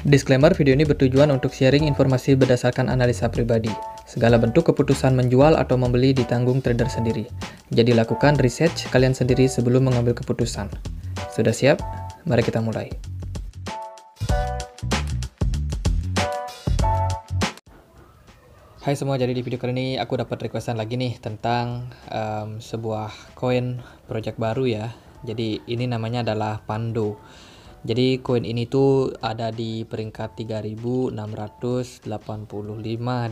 Disclaimer, video ini bertujuan untuk sharing informasi berdasarkan analisa pribadi. Segala bentuk keputusan menjual atau membeli ditanggung trader sendiri. Jadi lakukan research kalian sendiri sebelum mengambil keputusan. Sudah siap? Mari kita mulai. Hai semua, jadi di video kali ini aku dapat requestan lagi nih tentang um, sebuah koin project baru ya. Jadi ini namanya adalah Pando. Jadi koin ini tuh ada di peringkat 3685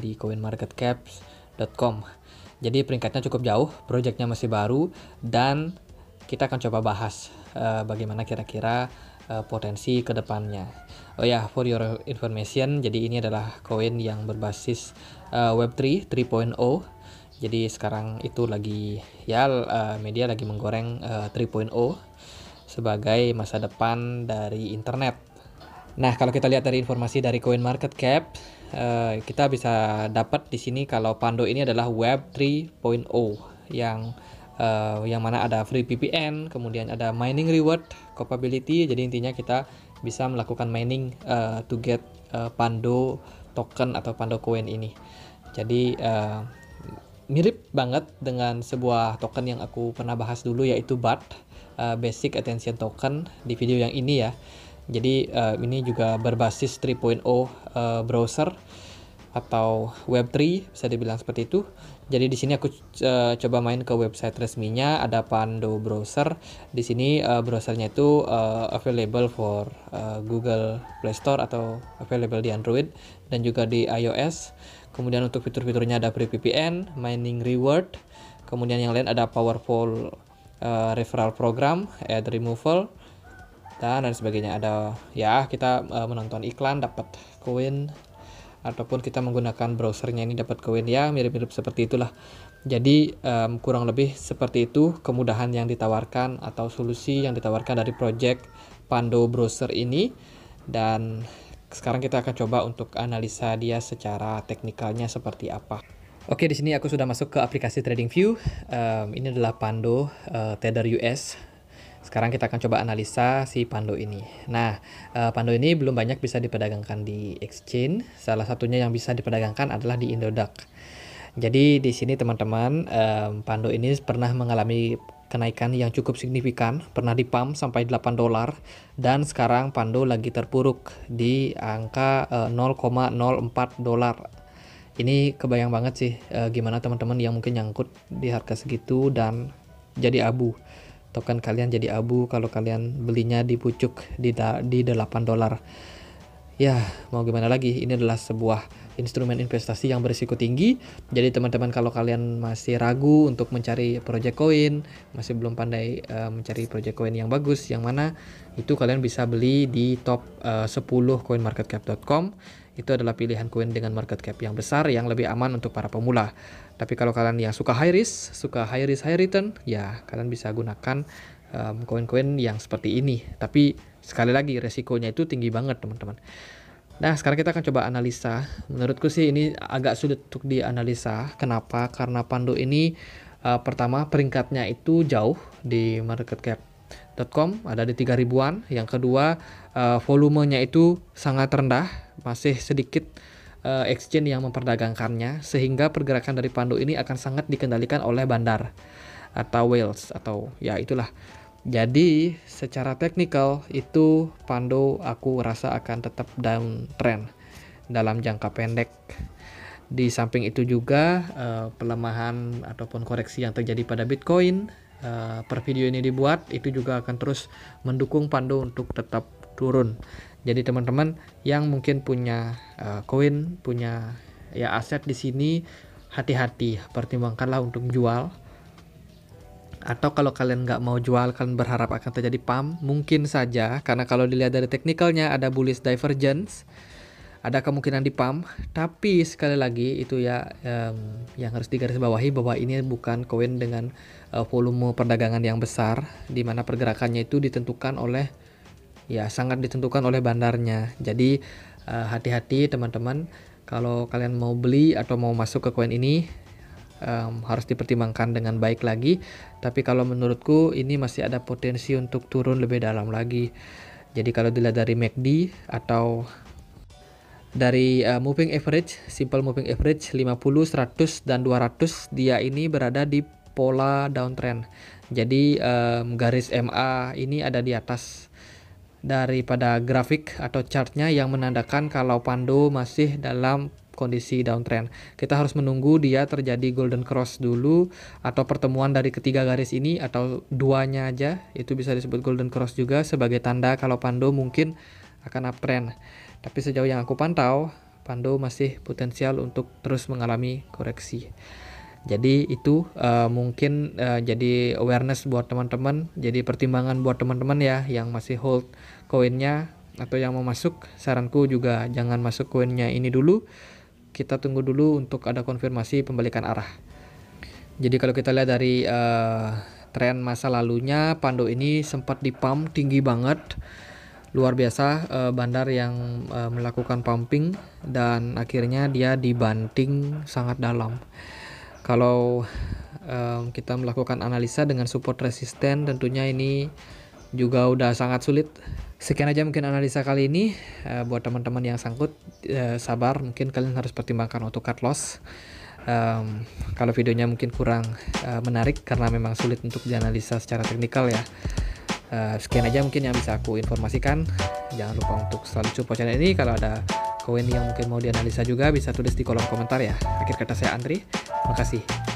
di coinmarketcaps.com. Jadi peringkatnya cukup jauh, proyeknya masih baru dan kita akan coba bahas uh, bagaimana kira-kira uh, potensi kedepannya. Oh ya, yeah, for your information, jadi ini adalah koin yang berbasis uh, Web3 3.0. Jadi sekarang itu lagi ya uh, media lagi menggoreng uh, 3.0 sebagai masa depan dari internet. Nah, kalau kita lihat dari informasi dari Coin CoinMarketCap, eh, kita bisa dapat di sini kalau Pando ini adalah Web 3.0 yang eh, yang mana ada free VPN, kemudian ada mining reward, capability. Jadi intinya kita bisa melakukan mining eh, to get eh, Pando token atau Pando Coin ini. Jadi mirip banget dengan sebuah token yang aku pernah bahas dulu yaitu BAT Eh, basic attention token di video yang ini ya. Jadi uh, ini juga berbasis 3.0 uh, eh, browser atau Web3 bisa dibilang seperti itu. Jadi di sini aku uh, coba main ke website resminya ada Pando browser. Di sini uh, browsernya itu uh, available for uh, Google Play Store atau available di Android dan juga di iOS. Kemudian untuk fitur-fiturnya ada free VPN, mining reward, kemudian yang lain ada powerful uh, referral program, ad removal, dan lain sebagainya. Ada ya kita uh, menonton iklan dapat koin ataupun kita menggunakan browsernya ini dapat koin ya mirip-mirip seperti itulah. Jadi um, kurang lebih seperti itu kemudahan yang ditawarkan atau solusi yang ditawarkan dari project Pando browser ini dan sekarang kita akan coba untuk analisa dia secara teknikalnya seperti apa. Oke, di sini aku sudah masuk ke aplikasi TradingView. Um, ini adalah Pando uh, Tether US. Sekarang kita akan coba analisa si Pando ini. Nah, uh, Pando ini belum banyak bisa diperdagangkan di exchange. Salah satunya yang bisa diperdagangkan adalah di Indodax. Jadi di sini teman-teman, um, Pando ini pernah mengalami kenaikan yang cukup signifikan, pernah di pump sampai 8 dolar dan sekarang Pando lagi terpuruk di angka uh, eh, 0,04 dolar ini kebayang banget sih e, gimana teman-teman yang mungkin nyangkut di harga segitu dan jadi abu token kalian jadi abu kalau kalian belinya di pucuk di da- di 8 dolar ya mau gimana lagi ini adalah sebuah instrumen investasi yang berisiko tinggi jadi teman-teman kalau kalian masih ragu untuk mencari project coin masih belum pandai uh, mencari project coin yang bagus yang mana itu kalian bisa beli di top eh, uh, 10 coinmarketcap.com itu adalah pilihan koin dengan market cap yang besar yang lebih aman untuk para pemula tapi kalau kalian yang suka high risk suka high risk high return ya kalian bisa gunakan koin-koin eh, um, koin -koin yang seperti ini tapi Sekali lagi resikonya itu tinggi banget teman-teman. Nah sekarang kita akan coba analisa. Menurutku sih ini agak sulit untuk dianalisa. Kenapa? Karena pandu ini uh, pertama peringkatnya itu jauh di marketcap.com ada di 3 ribuan. Yang kedua, uh, volumenya itu sangat rendah, masih sedikit uh, exchange yang memperdagangkannya sehingga pergerakan dari pandu ini akan sangat dikendalikan oleh bandar atau whales atau ya itulah jadi secara teknikal itu Pando aku rasa akan tetap downtrend dalam jangka pendek. Di samping itu juga uh, pelemahan ataupun koreksi yang terjadi pada Bitcoin uh, per video ini dibuat itu juga akan terus mendukung Pando untuk tetap turun. Jadi teman-teman yang mungkin punya uh, punya ya aset di sini hati-hati pertimbangkanlah untuk jual atau kalau kalian nggak mau jual kalian berharap akan terjadi pump mungkin saja karena kalau dilihat dari teknikalnya ada bullish divergence ada kemungkinan di pump tapi sekali lagi itu ya um, yang harus digarisbawahi bahwa ini bukan koin dengan uh, volume perdagangan yang besar di mana pergerakannya itu ditentukan oleh ya sangat ditentukan oleh bandarnya jadi eh, hati-hati teman-teman kalau kalian mau beli atau mau masuk ke koin ini um, harus dipertimbangkan dengan baik lagi. Tapi kalau menurutku ini masih ada potensi untuk turun lebih dalam lagi. Jadi kalau dilihat dari MACD atau dari uh, moving average, simple moving average 50, 100 dan 200 dia ini berada di pola downtrend. Jadi um, garis MA ini ada di atas daripada grafik atau chartnya yang menandakan kalau Pando masih dalam kondisi downtrend. Kita harus menunggu dia terjadi golden cross dulu atau pertemuan dari ketiga garis ini atau duanya aja itu bisa disebut golden cross juga sebagai tanda kalau Pando mungkin akan uptrend. Tapi sejauh yang aku pantau, Pando masih potensial untuk terus mengalami koreksi. Jadi itu uh, mungkin uh, jadi awareness buat teman-teman, jadi pertimbangan buat teman-teman ya yang masih hold koinnya atau yang mau masuk, saranku juga jangan masuk koinnya ini dulu kita tunggu dulu untuk ada konfirmasi pembalikan arah. Jadi kalau kita lihat dari uh, tren masa lalunya, Pando ini sempat dipump tinggi banget. Luar biasa uh, bandar yang uh, melakukan pumping dan akhirnya dia dibanting sangat dalam. Kalau um, kita melakukan analisa dengan support resisten tentunya ini juga udah sangat sulit Sekian aja mungkin analisa kali ini uh, buat teman-teman yang sangkut uh, sabar mungkin kalian harus pertimbangkan untuk cut loss. Um, kalau videonya mungkin kurang uh, menarik karena memang sulit untuk dianalisa secara teknikal ya. Uh, sekian aja mungkin yang bisa aku informasikan. Jangan lupa untuk selalu support channel ini kalau ada koin yang mungkin mau dianalisa juga bisa tulis di kolom komentar ya. Akhir kata saya Andri. Terima kasih.